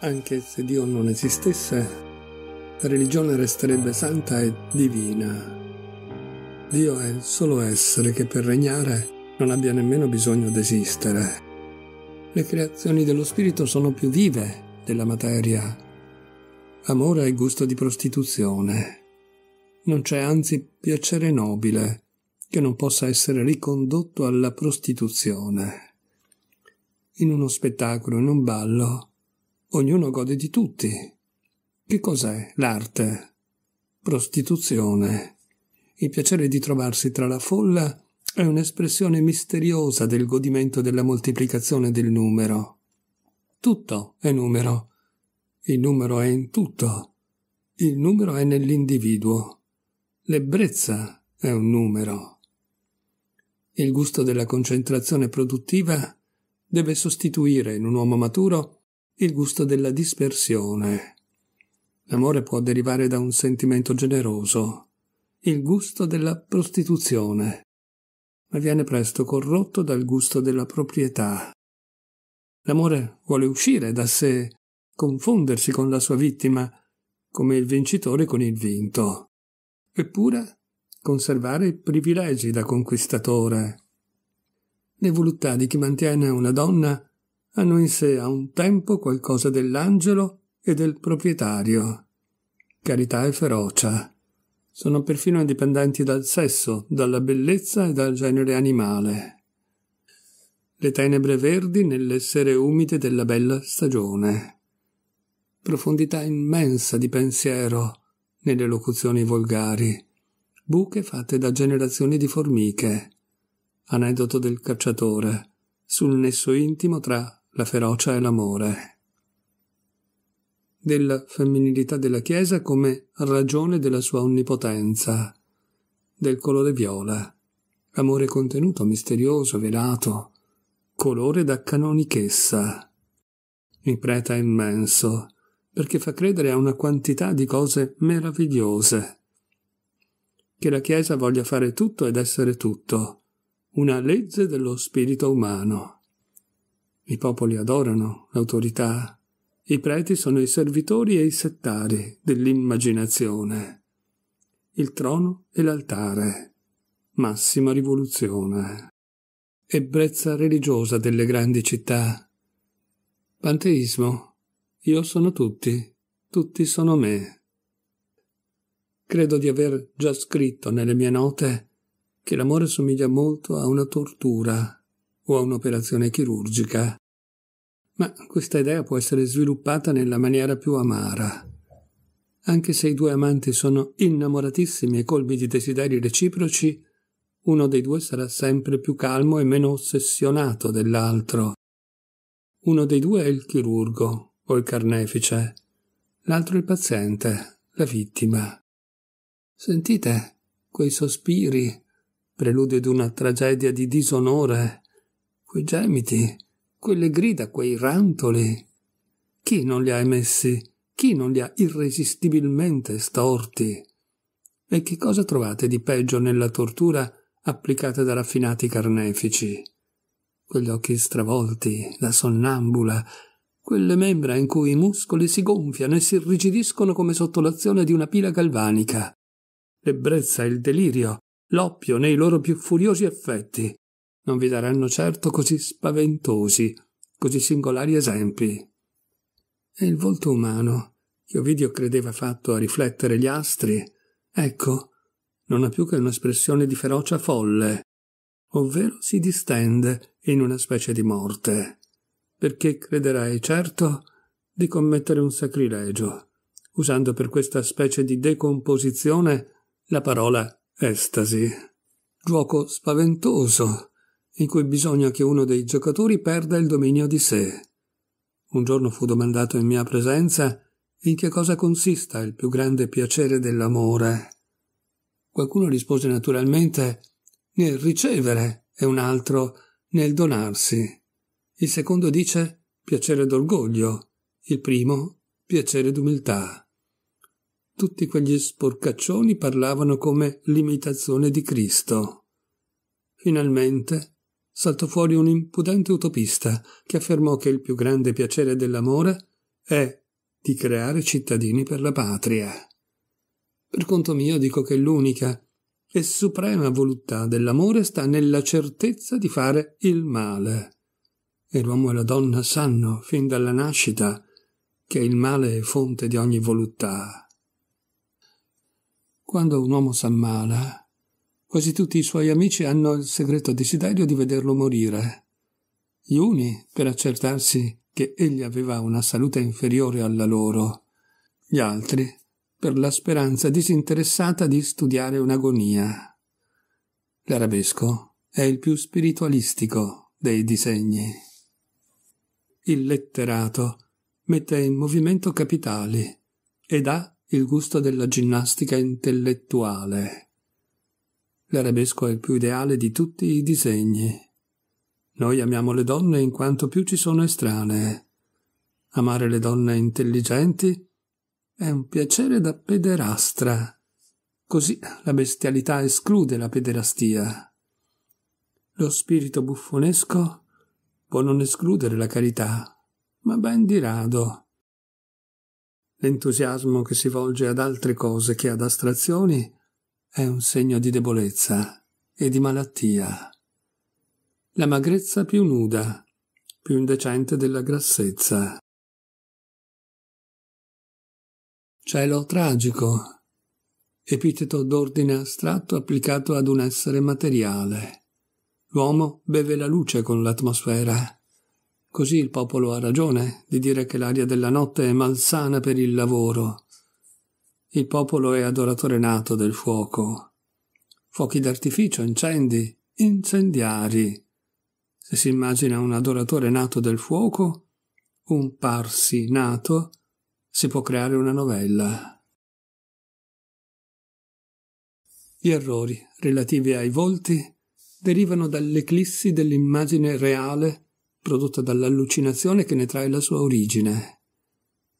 Anche se Dio non esistesse, la religione resterebbe santa e divina. Dio è il solo essere che per regnare non abbia nemmeno bisogno di esistere. Le creazioni dello spirito sono più vive della materia. Amore è gusto di prostituzione. Non c'è anzi piacere nobile che non possa essere ricondotto alla prostituzione. In uno spettacolo, in un ballo, ognuno gode di tutti. Che cos'è l'arte? Prostituzione. Il piacere di trovarsi tra la folla è un'espressione misteriosa del godimento della moltiplicazione del numero. Tutto è numero. Il numero è in tutto. Il numero è nell'individuo. L'ebbrezza è un numero. Il gusto della concentrazione produttiva deve sostituire in un uomo maturo il gusto della dispersione. L'amore può derivare da un sentimento generoso, il gusto della prostituzione, ma viene presto corrotto dal gusto della proprietà. L'amore vuole uscire da sé, confondersi con la sua vittima, come il vincitore con il vinto, eppure conservare i privilegi da conquistatore. Le voluttà di chi mantiene una donna hanno in sé a un tempo qualcosa dell'angelo e del proprietario. Carità e ferocia. Sono perfino indipendenti dal sesso, dalla bellezza e dal genere animale. Le tenebre verdi nelle sere umide della bella stagione. Profondità immensa di pensiero nelle locuzioni volgari. Buche fatte da generazioni di formiche. Aneddoto del cacciatore sul nesso intimo tra la ferocia e l'amore, della femminilità della Chiesa come ragione della sua onnipotenza, del colore viola, amore contenuto, misterioso, velato, colore da canonichessa. Il prete è immenso, perché fa credere a una quantità di cose meravigliose. Che la Chiesa voglia fare tutto ed essere tutto, una legge dello spirito umano. I popoli adorano l'autorità. I preti sono i servitori e i settari dell'immaginazione. Il trono e l'altare. Massima rivoluzione. Ebbrezza religiosa delle grandi città. Panteismo. Io sono tutti. Tutti sono me. Credo di aver già scritto nelle mie note che l'amore somiglia molto a una tortura o a un'operazione chirurgica. Ma questa idea può essere sviluppata nella maniera più amara. Anche se i due amanti sono innamoratissimi e colmi di desideri reciproci, uno dei due sarà sempre più calmo e meno ossessionato dell'altro. Uno dei due è il chirurgo o il carnefice, l'altro il paziente, la vittima. Sentite quei sospiri, preludio di una tragedia di disonore, quei gemiti, quelle grida, quei rantoli. Chi non li ha emessi? Chi non li ha irresistibilmente storti? E che cosa trovate di peggio nella tortura applicata da raffinati carnefici? Quegli occhi stravolti, la sonnambula, quelle membra in cui i muscoli si gonfiano e si irrigidiscono come sotto l'azione di una pila galvanica, l'ebbrezza e il delirio, l'oppio nei loro più furiosi effetti, non vi daranno certo così spaventosi, così singolari esempi. E il volto umano, che Ovidio credeva fatto a riflettere gli astri, ecco, non ha più che un'espressione di ferocia folle, ovvero si distende in una specie di morte, perché crederai certo di commettere un sacrilegio, usando per questa specie di decomposizione la parola estasi. Gioco spaventoso, in cui bisogna che uno dei giocatori perda il dominio di sé. Un giorno fu domandato in mia presenza in che cosa consista il più grande piacere dell'amore. Qualcuno rispose naturalmente nel ricevere e un altro nel donarsi. Il secondo dice piacere d'orgoglio, il primo piacere d'umiltà. Tutti quegli sporcaccioni parlavano come l'imitazione di Cristo. Finalmente saltò fuori un impudente utopista che affermò che il più grande piacere dell'amore è di creare cittadini per la patria. Per conto mio dico che l'unica e suprema voluttà dell'amore sta nella certezza di fare il male. E l'uomo e la donna sanno, fin dalla nascita, che il male è fonte di ogni voluttà. Quando un uomo s'ammala, Quasi tutti i suoi amici hanno il segreto desiderio di vederlo morire. Gli uni per accertarsi che egli aveva una salute inferiore alla loro, gli altri per la speranza disinteressata di studiare un'agonia. L'arabesco è il più spiritualistico dei disegni. Il letterato mette in movimento capitali ed ha il gusto della ginnastica intellettuale. L'arabesco è il più ideale di tutti i disegni. Noi amiamo le donne in quanto più ci sono estranee. Amare le donne intelligenti è un piacere da pederastra. Così la bestialità esclude la pederastia. Lo spirito buffonesco può non escludere la carità, ma ben di rado. L'entusiasmo che si volge ad altre cose che ad astrazioni è un segno di debolezza e di malattia. La magrezza più nuda, più indecente della grassezza. Cielo tragico, epiteto d'ordine astratto applicato ad un essere materiale. L'uomo beve la luce con l'atmosfera. Così il popolo ha ragione di dire che l'aria della notte è malsana per il lavoro il popolo è adoratore nato del fuoco. Fuochi d'artificio, incendi, incendiari. Se si immagina un adoratore nato del fuoco, un parsi nato, si può creare una novella. Gli errori relativi ai volti derivano dall'eclissi dell'immagine reale prodotta dall'allucinazione che ne trae la sua origine.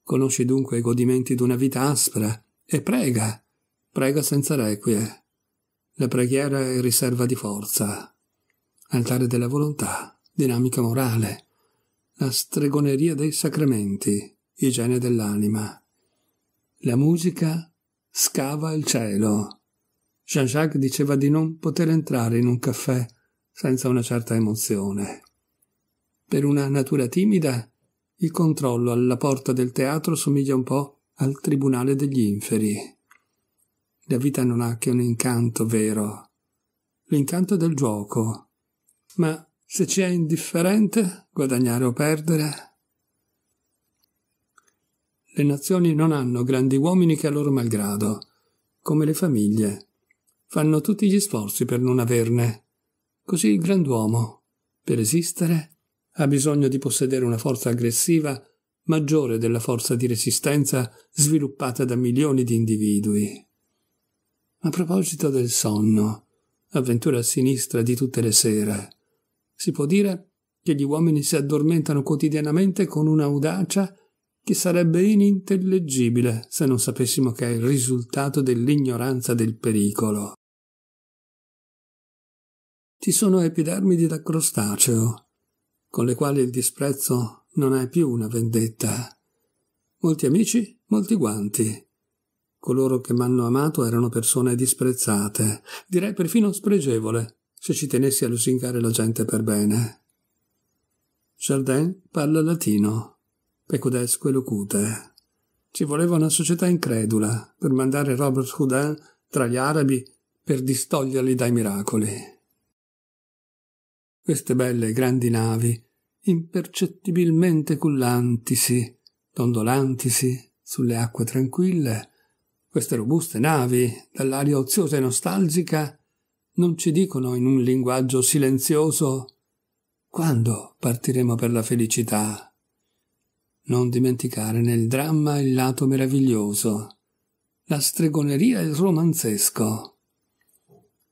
Conosci dunque i godimenti di una vita aspra, e prega, prega senza requie. La preghiera è riserva di forza. Altare della volontà, dinamica morale, la stregoneria dei sacramenti, igiene dell'anima. La musica scava il cielo. Jean-Jacques diceva di non poter entrare in un caffè senza una certa emozione. Per una natura timida, il controllo alla porta del teatro somiglia un po' al tribunale degli inferi. La vita non ha che un incanto vero, l'incanto del gioco. Ma se ci è indifferente guadagnare o perdere? Le nazioni non hanno grandi uomini che a loro malgrado, come le famiglie, fanno tutti gli sforzi per non averne. Così il grand'uomo, per esistere, ha bisogno di possedere una forza aggressiva maggiore della forza di resistenza sviluppata da milioni di individui. A proposito del sonno, avventura a sinistra di tutte le sere, si può dire che gli uomini si addormentano quotidianamente con un'audacia che sarebbe inintellegibile se non sapessimo che è il risultato dell'ignoranza del pericolo. Ci sono epidermidi da crostaceo, con le quali il disprezzo non è più una vendetta. Molti amici, molti guanti. Coloro che m'hanno amato erano persone disprezzate, direi perfino spregevole, se ci tenessi a lusingare la gente per bene. Jardin parla latino, pecudesco e locute. Ci voleva una società incredula per mandare Robert Houdin tra gli arabi per distoglierli dai miracoli. Queste belle grandi navi impercettibilmente cullantisi, dondolantisi sulle acque tranquille, queste robuste navi, dall'aria oziosa e nostalgica, non ci dicono in un linguaggio silenzioso quando partiremo per la felicità. Non dimenticare nel dramma il lato meraviglioso, la stregoneria e il romanzesco.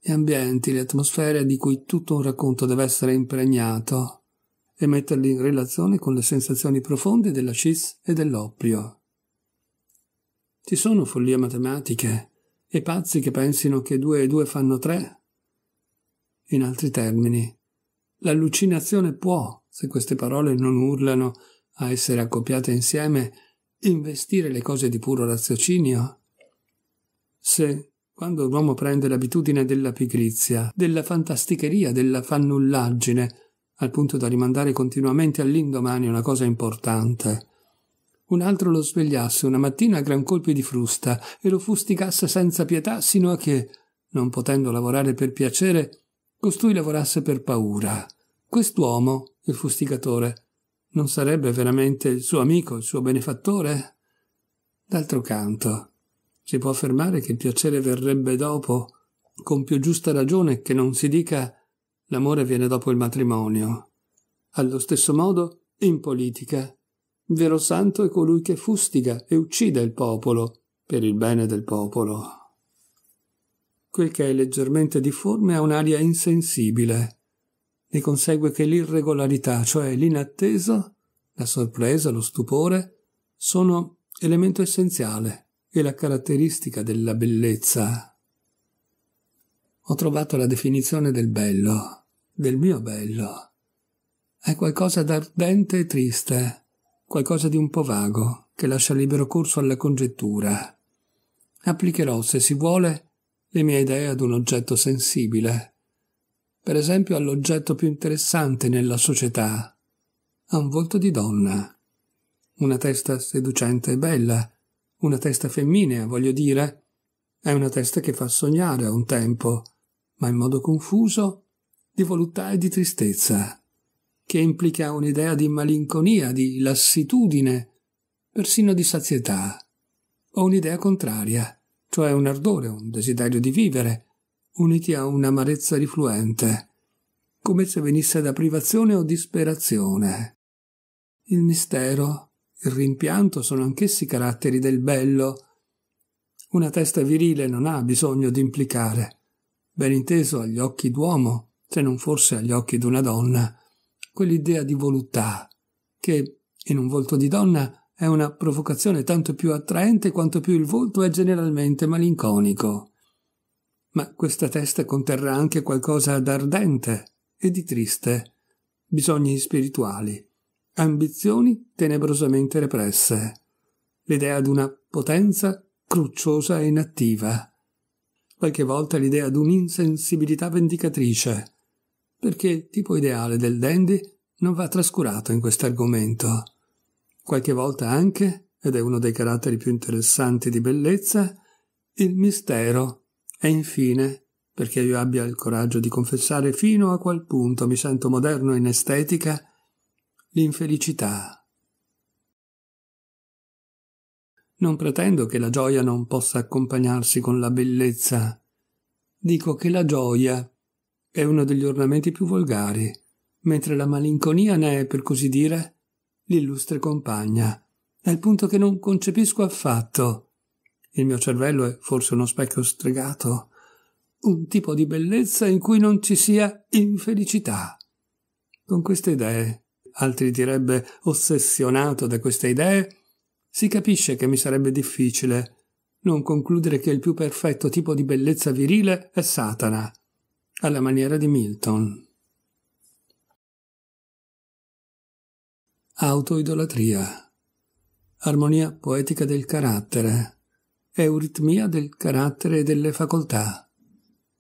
Gli ambienti, le atmosfere di cui tutto un racconto deve essere impregnato, e metterli in relazione con le sensazioni profonde della cis e dell'oppio. Ci sono follie matematiche e pazzi che pensino che due e due fanno tre. In altri termini, l'allucinazione può, se queste parole non urlano a essere accoppiate insieme, investire le cose di puro raziocinio? Se, quando l'uomo prende l'abitudine della pigrizia, della fantasticheria, della fannullaggine, al punto da rimandare continuamente all'indomani una cosa importante. Un altro lo svegliasse una mattina a gran colpi di frusta e lo fustigasse senza pietà sino a che, non potendo lavorare per piacere, costui lavorasse per paura. Quest'uomo, il fustigatore, non sarebbe veramente il suo amico, il suo benefattore? D'altro canto, si può affermare che il piacere verrebbe dopo, con più giusta ragione che non si dica L'amore viene dopo il matrimonio. Allo stesso modo, in politica, vero santo è colui che fustiga e uccide il popolo per il bene del popolo. Quel che è leggermente difforme ha un'aria insensibile. Ne consegue che l'irregolarità, cioè l'inatteso, la sorpresa, lo stupore, sono elemento essenziale e la caratteristica della bellezza ho trovato la definizione del bello, del mio bello. È qualcosa d'ardente e triste, qualcosa di un po' vago, che lascia libero corso alla congettura. Applicherò, se si vuole, le mie idee ad un oggetto sensibile, per esempio all'oggetto più interessante nella società, a un volto di donna, una testa seducente e bella, una testa femminea, voglio dire, è una testa che fa sognare a un tempo, ma in modo confuso, di voluttà e di tristezza, che implica un'idea di malinconia, di lassitudine, persino di sazietà, o un'idea contraria, cioè un ardore, un desiderio di vivere, uniti a un'amarezza rifluente, come se venisse da privazione o disperazione. Il mistero, il rimpianto sono anch'essi caratteri del bello. Una testa virile non ha bisogno di implicare, ben inteso agli occhi d'uomo, se non forse agli occhi d'una donna, quell'idea di voluttà, che in un volto di donna è una provocazione tanto più attraente quanto più il volto è generalmente malinconico. Ma questa testa conterrà anche qualcosa d'ardente e di triste, bisogni spirituali, ambizioni tenebrosamente represse, l'idea d'una potenza crucciosa e inattiva, qualche volta l'idea di un'insensibilità vendicatrice, perché il tipo ideale del dandy non va trascurato in questo argomento. Qualche volta anche, ed è uno dei caratteri più interessanti di bellezza, il mistero. E infine, perché io abbia il coraggio di confessare fino a qual punto mi sento moderno in estetica, l'infelicità. Non pretendo che la gioia non possa accompagnarsi con la bellezza. Dico che la gioia è uno degli ornamenti più volgari, mentre la malinconia ne è, per così dire, l'illustre compagna, al punto che non concepisco affatto. Il mio cervello è forse uno specchio stregato, un tipo di bellezza in cui non ci sia infelicità. Con queste idee, altri direbbe ossessionato da queste idee, si capisce che mi sarebbe difficile non concludere che il più perfetto tipo di bellezza virile è Satana, alla maniera di Milton. Autoidolatria. Armonia poetica del carattere. Euritmia del carattere e delle facoltà.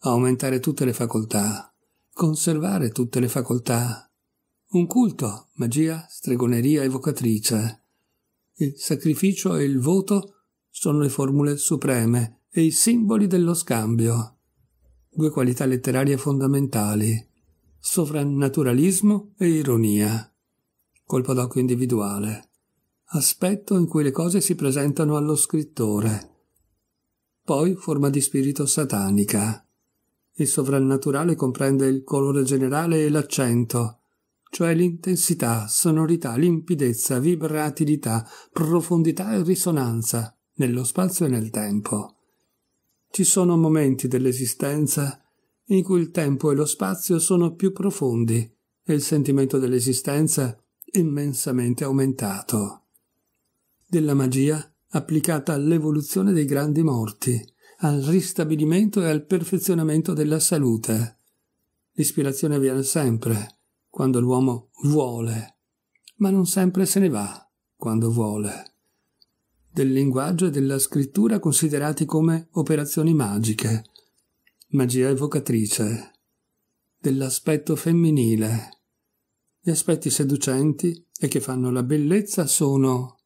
Aumentare tutte le facoltà. Conservare tutte le facoltà. Un culto, magia, stregoneria evocatrice il sacrificio e il voto sono le formule supreme e i simboli dello scambio, due qualità letterarie fondamentali, sovrannaturalismo e ironia, colpo d'occhio individuale, aspetto in cui le cose si presentano allo scrittore, poi forma di spirito satanica. Il sovrannaturale comprende il colore generale e l'accento, cioè l'intensità, sonorità, limpidezza, vibratilità, profondità e risonanza, nello spazio e nel tempo. Ci sono momenti dell'esistenza in cui il tempo e lo spazio sono più profondi e il sentimento dell'esistenza immensamente aumentato. Della magia applicata all'evoluzione dei grandi morti, al ristabilimento e al perfezionamento della salute. L'ispirazione viene sempre, quando l'uomo vuole, ma non sempre se ne va quando vuole, del linguaggio e della scrittura considerati come operazioni magiche, magia evocatrice, dell'aspetto femminile. Gli aspetti seducenti e che fanno la bellezza sono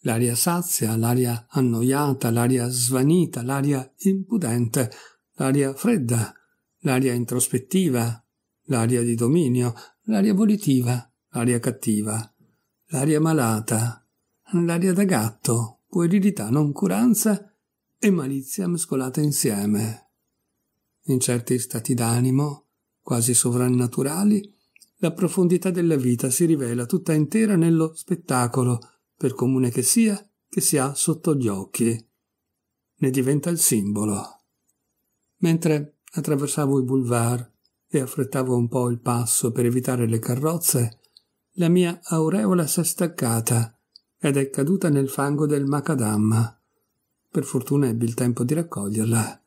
l'aria sazia, l'aria annoiata, l'aria svanita, l'aria impudente, l'aria fredda, l'aria introspettiva, l'aria di dominio, l'aria volitiva, l'aria cattiva, l'aria malata, l'aria da gatto, puerilità, noncuranza e malizia mescolata insieme. In certi stati d'animo, quasi sovrannaturali, la profondità della vita si rivela tutta intera nello spettacolo, per comune che sia, che si ha sotto gli occhi. Ne diventa il simbolo. Mentre attraversavo i boulevard, e affrettavo un po' il passo per evitare le carrozze, la mia aureola si è staccata ed è caduta nel fango del macadam. Per fortuna ebbi il tempo di raccoglierla.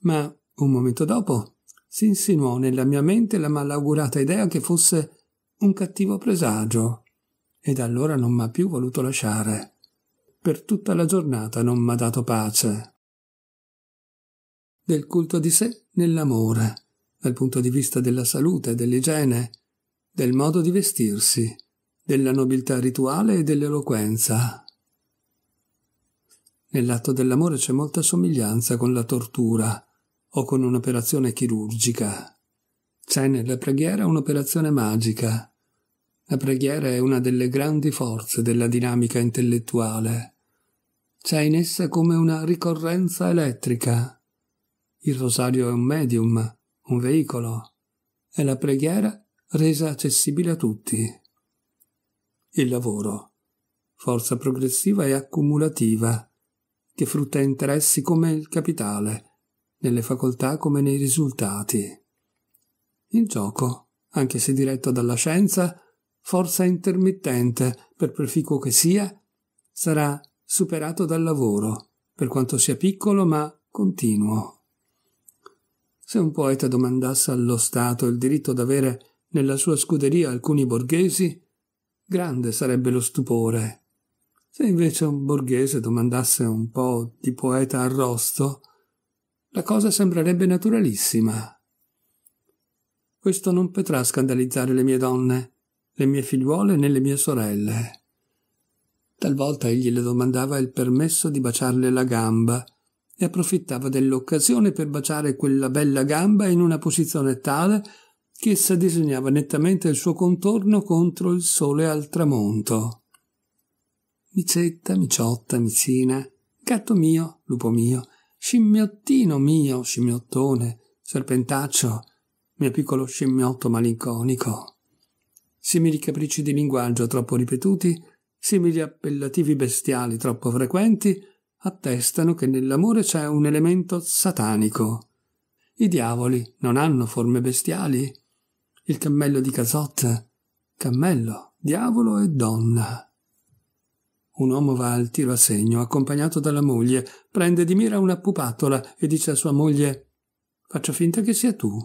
Ma un momento dopo si insinuò nella mia mente la malaugurata idea che fosse un cattivo presagio, ed allora non m'ha più voluto lasciare. Per tutta la giornata non m'ha dato pace. Del culto di sé nell'amore dal punto di vista della salute, dell'igiene, del modo di vestirsi, della nobiltà rituale e dell'eloquenza. Nell'atto dell'amore c'è molta somiglianza con la tortura o con un'operazione chirurgica. C'è nella preghiera un'operazione magica. La preghiera è una delle grandi forze della dinamica intellettuale. C'è in essa come una ricorrenza elettrica. Il rosario è un medium, un veicolo. È la preghiera resa accessibile a tutti. Il lavoro. Forza progressiva e accumulativa, che frutta interessi come il capitale, nelle facoltà come nei risultati. Il gioco, anche se diretto dalla scienza, forza intermittente, per proficuo che sia, sarà superato dal lavoro, per quanto sia piccolo ma continuo. Se un poeta domandasse allo Stato il diritto d'avere nella sua scuderia alcuni borghesi, grande sarebbe lo stupore. Se invece un borghese domandasse un po' di poeta arrosto, la cosa sembrerebbe naturalissima. Questo non potrà scandalizzare le mie donne, le mie figliuole né le mie sorelle. Talvolta egli le domandava il permesso di baciarle la gamba, e approfittava dell'occasione per baciare quella bella gamba in una posizione tale che essa disegnava nettamente il suo contorno contro il sole al tramonto. Micetta, miciotta, micina, gatto mio, lupo mio, scimmiottino mio, scimmiottone, serpentaccio, mio piccolo scimmiotto malinconico. Simili capricci di linguaggio troppo ripetuti, simili appellativi bestiali troppo frequenti, attestano che nell'amore c'è un elemento satanico. I diavoli non hanno forme bestiali. Il cammello di Casotte, cammello, diavolo e donna. Un uomo va al tiro a segno, accompagnato dalla moglie, prende di mira una pupattola e dice a sua moglie Faccio finta che sia tu.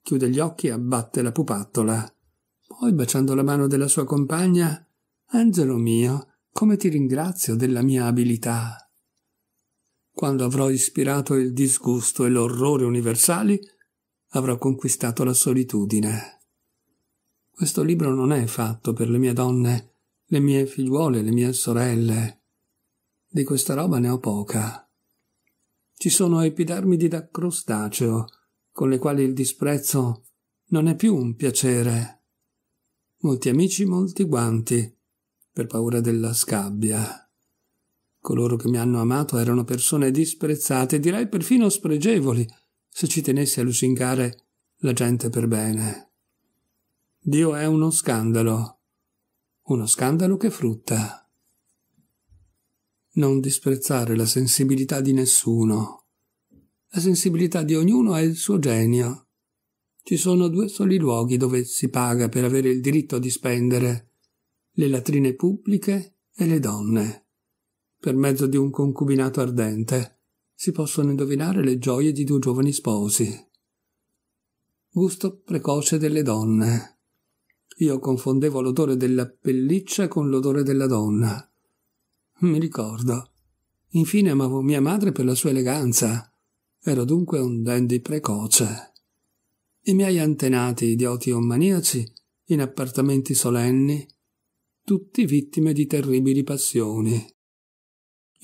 Chiude gli occhi e abbatte la pupattola. Poi, baciando la mano della sua compagna, Angelo mio, come ti ringrazio della mia abilità. Quando avrò ispirato il disgusto e l'orrore universali, avrò conquistato la solitudine. Questo libro non è fatto per le mie donne, le mie figliuole, le mie sorelle. Di questa roba ne ho poca. Ci sono epidermidi da crostaceo, con le quali il disprezzo non è più un piacere. Molti amici, molti guanti, per paura della scabbia. Coloro che mi hanno amato erano persone disprezzate, direi perfino spregevoli, se ci tenessi a lusingare la gente per bene. Dio è uno scandalo, uno scandalo che frutta. Non disprezzare la sensibilità di nessuno. La sensibilità di ognuno è il suo genio. Ci sono due soli luoghi dove si paga per avere il diritto di spendere, le latrine pubbliche e le donne per mezzo di un concubinato ardente, si possono indovinare le gioie di due giovani sposi. Gusto precoce delle donne. Io confondevo l'odore della pelliccia con l'odore della donna. Mi ricordo. Infine amavo mia madre per la sua eleganza. Ero dunque un dandy precoce. I miei antenati, idioti o maniaci, in appartamenti solenni, tutti vittime di terribili passioni.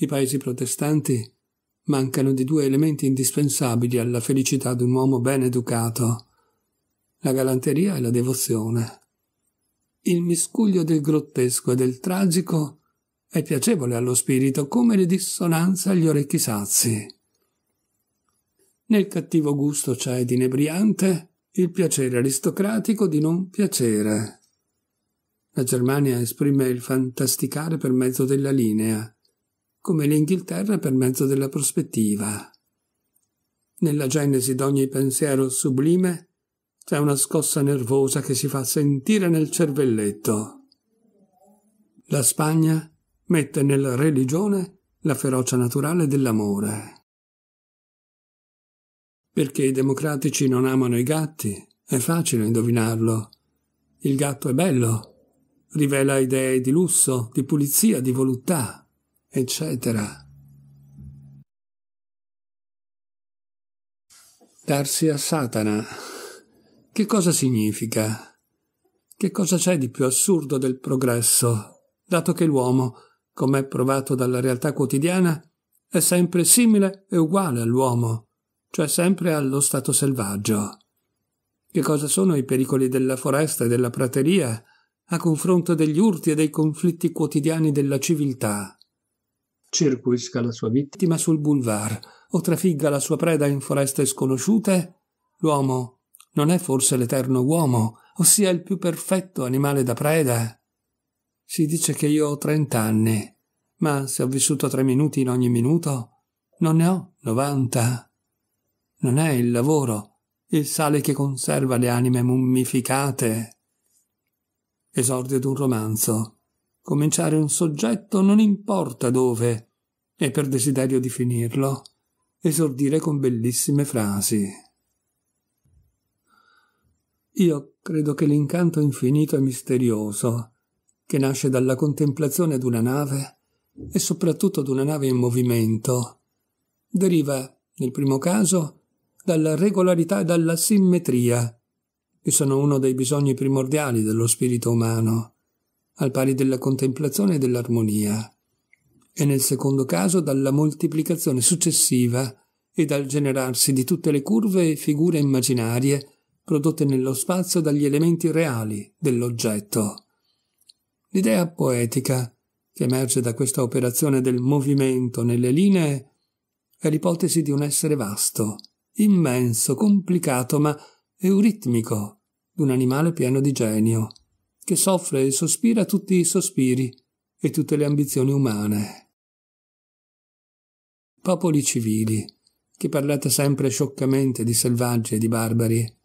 I paesi protestanti mancano di due elementi indispensabili alla felicità di un uomo ben educato, la galanteria e la devozione. Il miscuglio del grottesco e del tragico è piacevole allo spirito come le dissonanze agli orecchi sazi. Nel cattivo gusto c'è inebriante il piacere aristocratico di non piacere. La Germania esprime il fantasticare per mezzo della linea, come l'Inghilterra per mezzo della prospettiva. Nella genesi d'ogni pensiero sublime c'è una scossa nervosa che si fa sentire nel cervelletto. La Spagna mette nella religione la ferocia naturale dell'amore. Perché i democratici non amano i gatti? È facile indovinarlo. Il gatto è bello, rivela idee di lusso, di pulizia, di voluttà eccetera. Darsi a Satana. Che cosa significa? Che cosa c'è di più assurdo del progresso, dato che l'uomo, come è provato dalla realtà quotidiana, è sempre simile e uguale all'uomo, cioè sempre allo stato selvaggio. Che cosa sono i pericoli della foresta e della prateria a confronto degli urti e dei conflitti quotidiani della civiltà? circuisca la sua vittima sul boulevard o trafigga la sua preda in foreste sconosciute? L'uomo non è forse l'eterno uomo, ossia il più perfetto animale da preda? Si dice che io ho trent'anni, ma se ho vissuto tre minuti in ogni minuto, non ne ho novanta. Non è il lavoro, il sale che conserva le anime mummificate. Esordio d'un romanzo cominciare un soggetto non importa dove, e per desiderio di finirlo, esordire con bellissime frasi. Io credo che l'incanto infinito e misterioso, che nasce dalla contemplazione d'una nave e soprattutto d'una nave in movimento, deriva, nel primo caso, dalla regolarità e dalla simmetria, che sono uno dei bisogni primordiali dello spirito umano, al pari della contemplazione e dell'armonia, e nel secondo caso dalla moltiplicazione successiva e dal generarsi di tutte le curve e figure immaginarie prodotte nello spazio dagli elementi reali dell'oggetto. L'idea poetica che emerge da questa operazione del movimento nelle linee è l'ipotesi di un essere vasto, immenso, complicato, ma euritmico, di un animale pieno di genio, che soffre e sospira tutti i sospiri e tutte le ambizioni umane. Popoli civili, che parlate sempre scioccamente di selvaggi e di barbari,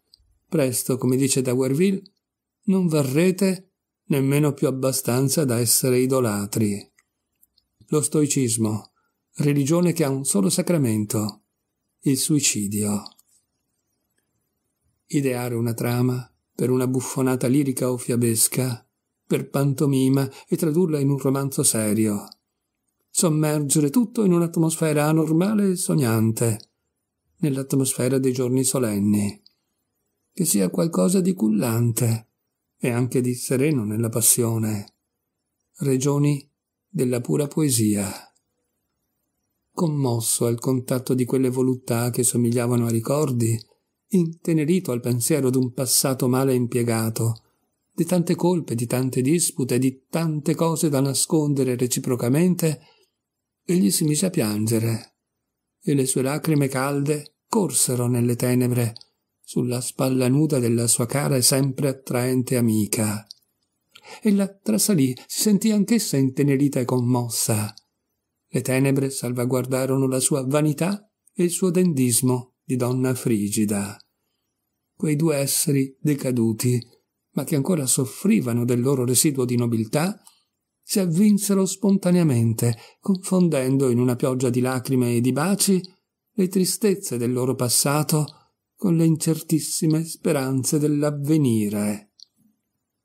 presto, come dice D'Aguerville, non varrete nemmeno più abbastanza da essere idolatri. Lo stoicismo, religione che ha un solo sacramento, il suicidio. Ideare una trama, per una buffonata lirica o fiabesca, per pantomima e tradurla in un romanzo serio. Sommergere tutto in un'atmosfera anormale e sognante, nell'atmosfera dei giorni solenni. Che sia qualcosa di cullante e anche di sereno nella passione. Regioni della pura poesia commosso al contatto di quelle voluttà che somigliavano a ricordi, intenerito al pensiero d'un passato male impiegato, di tante colpe, di tante dispute, di tante cose da nascondere reciprocamente, egli si mise a piangere, e le sue lacrime calde corsero nelle tenebre sulla spalla nuda della sua cara e sempre attraente amica. Ella trasalì, si sentì anch'essa intenerita e commossa. Le tenebre salvaguardarono la sua vanità e il suo dendismo di donna Frigida. Quei due esseri decaduti, ma che ancora soffrivano del loro residuo di nobiltà, si avvinsero spontaneamente, confondendo in una pioggia di lacrime e di baci le tristezze del loro passato con le incertissime speranze dell'avvenire.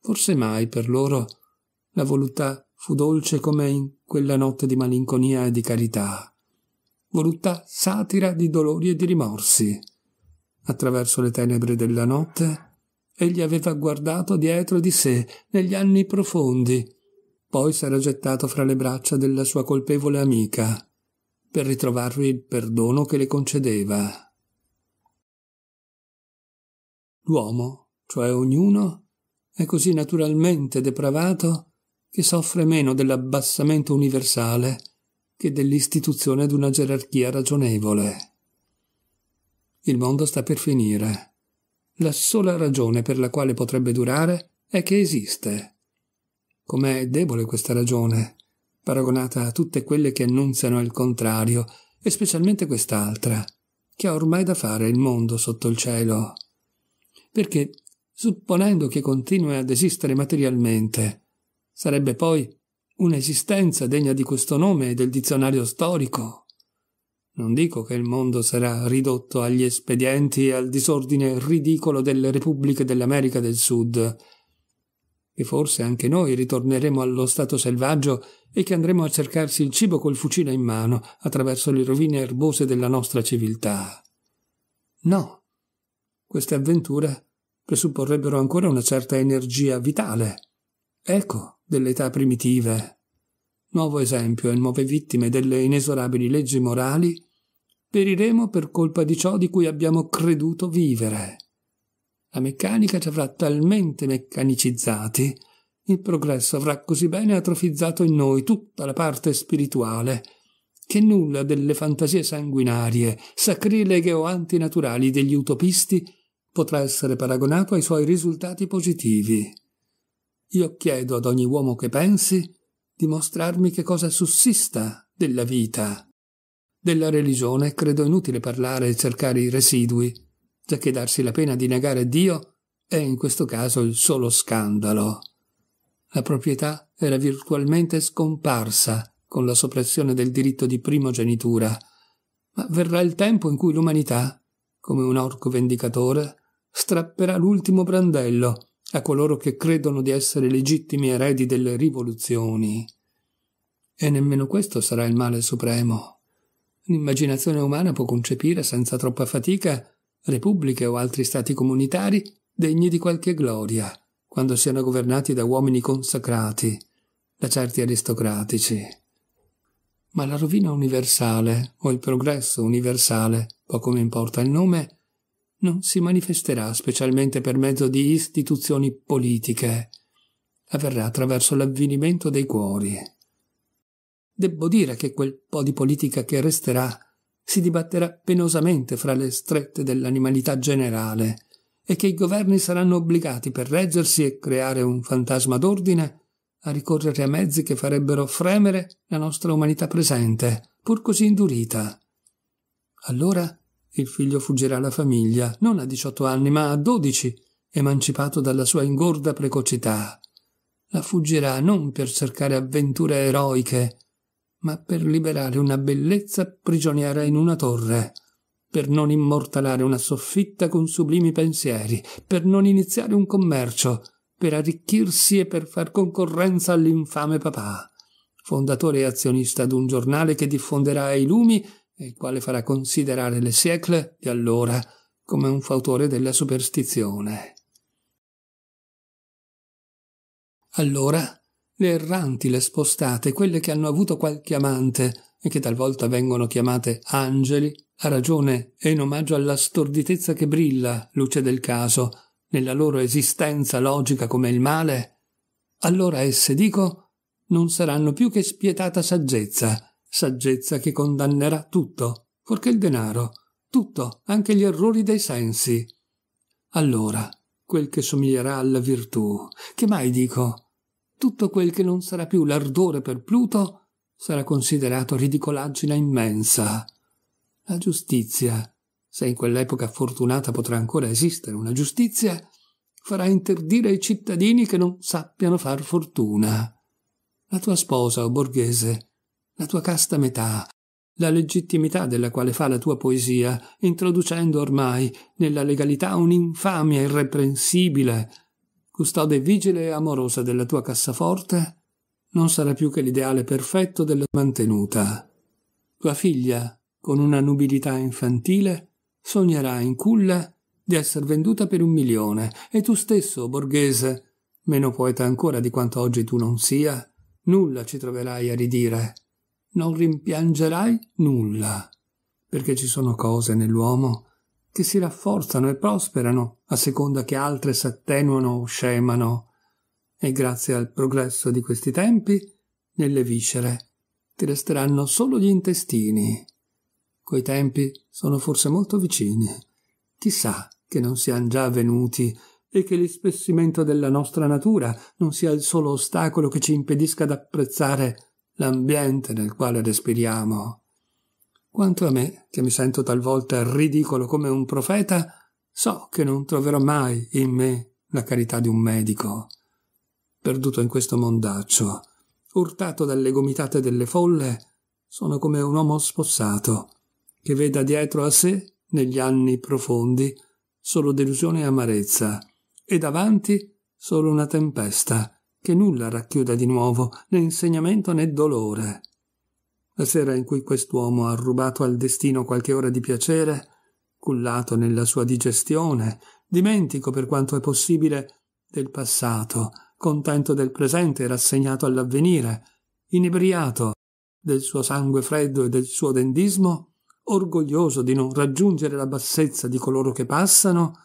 Forse mai per loro la voluttà fu dolce come in quella notte di malinconia e di carità voluttà satira di dolori e di rimorsi. Attraverso le tenebre della notte egli aveva guardato dietro di sé negli anni profondi, poi s'era gettato fra le braccia della sua colpevole amica, per ritrovarvi il perdono che le concedeva. L'uomo, cioè ognuno, è così naturalmente depravato che soffre meno dell'abbassamento universale che dell'istituzione d'una gerarchia ragionevole. Il mondo sta per finire. La sola ragione per la quale potrebbe durare è che esiste. Com'è debole questa ragione, paragonata a tutte quelle che annunziano il contrario, e specialmente quest'altra, che ha ormai da fare il mondo sotto il cielo. Perché, supponendo che continui ad esistere materialmente, sarebbe poi un'esistenza degna di questo nome e del dizionario storico. Non dico che il mondo sarà ridotto agli espedienti e al disordine ridicolo delle repubbliche dell'America del Sud, che forse anche noi ritorneremo allo stato selvaggio e che andremo a cercarsi il cibo col fucile in mano attraverso le rovine erbose della nostra civiltà. No, queste avventure presupporrebbero ancora una certa energia vitale. Ecco, delle età primitive. Nuovo esempio e nuove vittime delle inesorabili leggi morali, periremo per colpa di ciò di cui abbiamo creduto vivere. La meccanica ci avrà talmente meccanicizzati, il progresso avrà così bene atrofizzato in noi tutta la parte spirituale, che nulla delle fantasie sanguinarie, sacrileghe o antinaturali degli utopisti potrà essere paragonato ai suoi risultati positivi. Io chiedo ad ogni uomo che pensi di mostrarmi che cosa sussista della vita. Della religione credo inutile parlare e cercare i residui, giacché darsi la pena di negare Dio è in questo caso il solo scandalo. La proprietà era virtualmente scomparsa con la soppressione del diritto di primogenitura, ma verrà il tempo in cui l'umanità, come un orco vendicatore, strapperà l'ultimo brandello a coloro che credono di essere legittimi eredi delle rivoluzioni. E nemmeno questo sarà il male supremo. L'immaginazione umana può concepire senza troppa fatica repubbliche o altri stati comunitari degni di qualche gloria, quando siano governati da uomini consacrati, da certi aristocratici. Ma la rovina universale o il progresso universale, poco mi importa il nome, non si manifesterà specialmente per mezzo di istituzioni politiche. Avverrà attraverso l'avvenimento dei cuori. Debbo dire che quel po' di politica che resterà si dibatterà penosamente fra le strette dell'animalità generale e che i governi saranno obbligati per reggersi e creare un fantasma d'ordine a ricorrere a mezzi che farebbero fremere la nostra umanità presente, pur così indurita. Allora il figlio fuggirà la famiglia, non a 18 anni, ma a 12, emancipato dalla sua ingorda precocità. La fuggirà non per cercare avventure eroiche, ma per liberare una bellezza prigioniera in una torre, per non immortalare una soffitta con sublimi pensieri, per non iniziare un commercio, per arricchirsi e per far concorrenza all'infame papà, fondatore e azionista d'un giornale che diffonderà ai lumi il quale farà considerare le siècle di allora come un fautore della superstizione. Allora le erranti, le spostate, quelle che hanno avuto qualche amante e che talvolta vengono chiamate angeli, a ragione e in omaggio alla storditezza che brilla, luce del caso, nella loro esistenza logica come il male, allora esse dico non saranno più che spietata saggezza, saggezza che condannerà tutto, forché il denaro, tutto, anche gli errori dei sensi. Allora, quel che somiglierà alla virtù, che mai dico, tutto quel che non sarà più l'ardore per Pluto sarà considerato ridicolaggine immensa. La giustizia, se in quell'epoca fortunata potrà ancora esistere una giustizia, farà interdire i cittadini che non sappiano far fortuna. La tua sposa, o borghese, la tua casta metà, la legittimità della quale fa la tua poesia, introducendo ormai nella legalità un'infamia irreprensibile. Custode vigile e amorosa della tua cassaforte, non sarà più che l'ideale perfetto della mantenuta. Tua figlia, con una nubilità infantile, sognerà in culla di essere venduta per un milione, e tu stesso, borghese, meno poeta ancora di quanto oggi tu non sia, nulla ci troverai a ridire non rimpiangerai nulla, perché ci sono cose nell'uomo che si rafforzano e prosperano a seconda che altre s'attenuano o scemano, e grazie al progresso di questi tempi, nelle viscere ti resteranno solo gli intestini. Quei tempi sono forse molto vicini. Chissà che non siano già venuti e che l'ispessimento della nostra natura non sia il solo ostacolo che ci impedisca d'apprezzare l'ambiente nel quale respiriamo. Quanto a me, che mi sento talvolta ridicolo come un profeta, so che non troverò mai in me la carità di un medico. Perduto in questo mondaccio, urtato dalle gomitate delle folle, sono come un uomo spossato, che veda dietro a sé, negli anni profondi, solo delusione e amarezza, e davanti solo una tempesta, che nulla racchiuda di nuovo, né insegnamento né dolore. La sera in cui quest'uomo ha rubato al destino qualche ora di piacere, cullato nella sua digestione, dimentico per quanto è possibile del passato, contento del presente e rassegnato all'avvenire, inebriato del suo sangue freddo e del suo dendismo, orgoglioso di non raggiungere la bassezza di coloro che passano,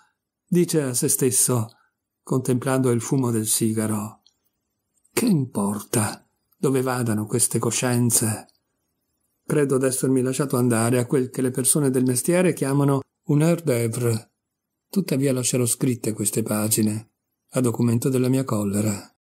dice a se stesso, contemplando il fumo del sigaro. Che importa dove vadano queste coscienze? Credo d'essermi lasciato andare a quel che le persone del mestiere chiamano un heure d'œuvre. Tuttavia lascerò scritte queste pagine, a documento della mia collera.